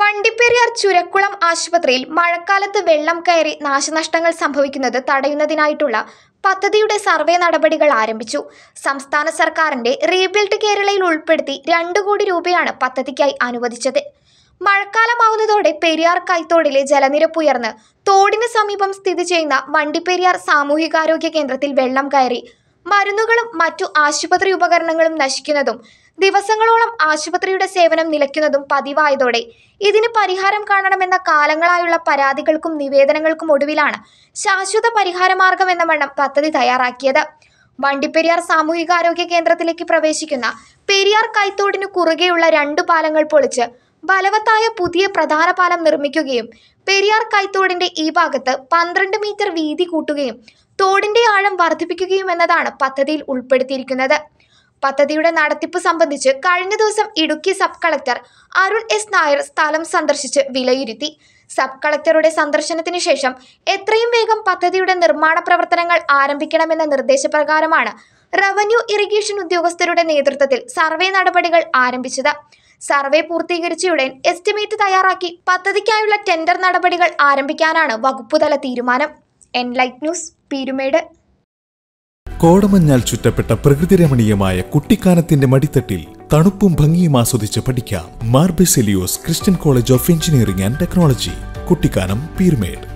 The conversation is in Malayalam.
വണ്ടിപ്പെരിയാർ ചുരക്കുളം ആശുപത്രിയിൽ മഴക്കാലത്ത് വെള്ളം കയറി നാശനഷ്ടങ്ങൾ സംഭവിക്കുന്നത് തടയുന്നതിനായിട്ടുള്ള പദ്ധതിയുടെ സർവേ നടപടികൾ ആരംഭിച്ചു സംസ്ഥാന സർക്കാരിന്റെ റീബിൽഡ് കേരളയിൽ ഉൾപ്പെടുത്തി രണ്ടു കോടി രൂപയാണ് പദ്ധതിക്കായി അനുവദിച്ചത് മഴക്കാലമാവുന്നതോടെ പെരിയാർ കൈത്തോടിലെ ജലനിരപ്പ് ഉയർന്ന് തോടിന് സമീപം സ്ഥിതി ചെയ്യുന്ന വണ്ടിപ്പെരിയാർ സാമൂഹികാരോഗ്യ കേന്ദ്രത്തിൽ വെള്ളം കയറി മരുന്നുകളും മറ്റു ആശുപത്രി ഉപകരണങ്ങളും നശിക്കുന്നതും ദിവസങ്ങളോളം ആശുപത്രിയുടെ സേവനം നിലയ്ക്കുന്നതും പതിവായതോടെ ഇതിന് പരിഹാരം കാണണമെന്ന കാലങ്ങളായുള്ള പരാതികൾക്കും നിവേദനങ്ങൾക്കും ഒടുവിലാണ് ശാശ്വത പരിഹാരമാർഗം എന്ന വണ്ണം പദ്ധതി തയ്യാറാക്കിയത് വണ്ടിപ്പെരിയാർ സാമൂഹികാരോഗ്യ കേന്ദ്രത്തിലേക്ക് പ്രവേശിക്കുന്ന പെരിയാർ കൈത്തോടിനു കുറുകെയുള്ള രണ്ടു പാലങ്ങൾ പൊളിച്ച് ബലവത്തായ പുതിയ പ്രധാന പാലം നിർമ്മിക്കുകയും പെരിയാർ കൈത്തോടിന്റെ ഈ ഭാഗത്ത് പന്ത്രണ്ട് മീറ്റർ വീതി കൂട്ടുകയും തോടിന്റെ ആഴം വർദ്ധിപ്പിക്കുകയും എന്നതാണ് പദ്ധതിയിൽ ഉൾപ്പെടുത്തിയിരിക്കുന്നത് പദ്ധതിയുടെ നടത്തിപ്പ് സംബന്ധിച്ച് കഴിഞ്ഞ ദിവസം Idukki sub collector Arun S Nair സ്ഥലം സന്ദർശിച്ച് വിലയിരുത്തി സബ് കളക്ടറുടെ സന്ദർശനത്തിന് ശേഷം എത്രയും വേഗം പദ്ധതിയുടെ നിർമ്മാണ പ്രവർത്തനങ്ങൾ ആരംഭിക്കണമെന്ന നിർദ്ദേശപ്രകാരമാണ് റവന്യൂ ഇറിഗേഷൻ ഉദ്യോഗസ്ഥരുടെ നേതൃത്വത്തിൽ സർവേ നടപടികൾ ആരംഭിച്ചത് സർവേ പൂർത്തീകരിച്ചയുടൻ എസ്റ്റിമേറ്റ് തയ്യാറാക്കി പദ്ധതിക്കായുള്ള ടെൻഡർ നടപടികൾ ആരംഭിക്കാനാണ് വകുപ്പുതല തീരുമാനം എൻലൈറ്റ് ന്യൂസ് പീരുമേട് കോടമഞ്ഞാൽ ചുറ്റപ്പെട്ട പ്രകൃതിരമണീയമായ കുട്ടിക്കാനത്തിന്റെ മടിത്തട്ടിൽ തണുപ്പും ഭംഗിയും ആസ്വദിച്ച് പഠിക്കാം Mar Baselios Christian college of engineering and technology Kuttikkanam പീർമേഡ്